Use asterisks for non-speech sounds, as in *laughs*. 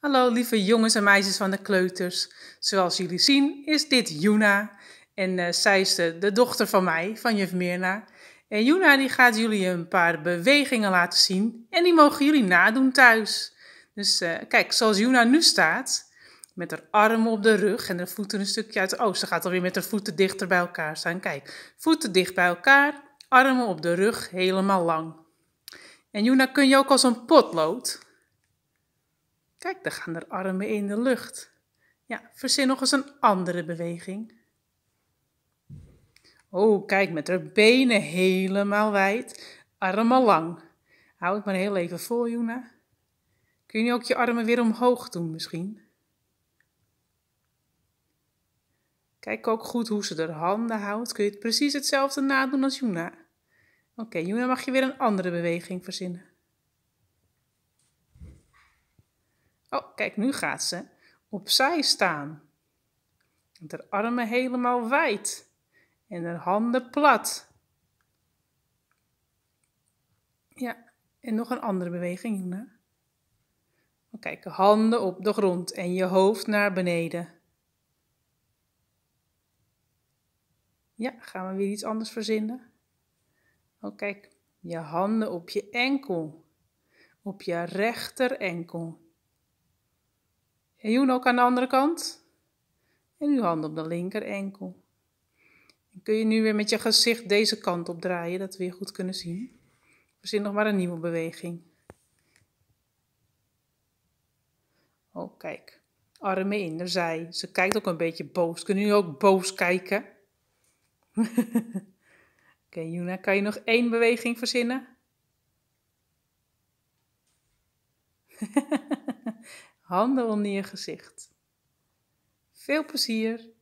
Hallo lieve jongens en meisjes van de kleuters. Zoals jullie zien is dit Juna. En eh, zij is de, dochter van mij, van juf Mirna. En Juna die gaat jullie een paar bewegingen laten zien. En die mogen jullie nadoen thuis. Dus eh, kijk, zoals Juna nu staat, met haar armen op de rug en haar voeten een stukje uit... Oh, ze gaat alweer met haar voeten dichter bij elkaar staan. Kijk, voeten dicht bij elkaar, armen op de rug, helemaal lang. En Juna kun je ook als een potlood Kijk, dan gaan er armen in de lucht. Ja, verzin nog eens een andere beweging. Oh, kijk, met haar benen helemaal wijd, armen lang. Hou ik maar heel even vol, Juna. Kun je ook je armen weer omhoog doen misschien? Kijk ook goed hoe ze haar handen houdt. Kun je het precies hetzelfde nadoen als Juna? Oké, okay, Juna mag je weer een andere beweging verzinnen. Oh, kijk, nu gaat ze opzij staan. Met haar armen helemaal wijd en haar handen plat. Ja, en nog een andere beweging, Juna. Kijk, handen op de grond en je hoofd naar beneden. Ja, gaan we weer iets anders verzinnen? Oh, kijk, je handen op je enkel, op je rechterenkel. En Joen ook aan de andere kant. En uw hand op de linker enkel. kun je nu weer met je gezicht deze kant op draaien, dat we weer goed kunnen zien. Verzin nog maar een nieuwe beweging. Oh, kijk. Armen in de zij. Ze kijkt ook een beetje boos. Kunnen jullie ook boos kijken? *laughs* Oké, okay, Juna, kan je nog één beweging verzinnen? *laughs* handen onder je gezicht. Veel plezier!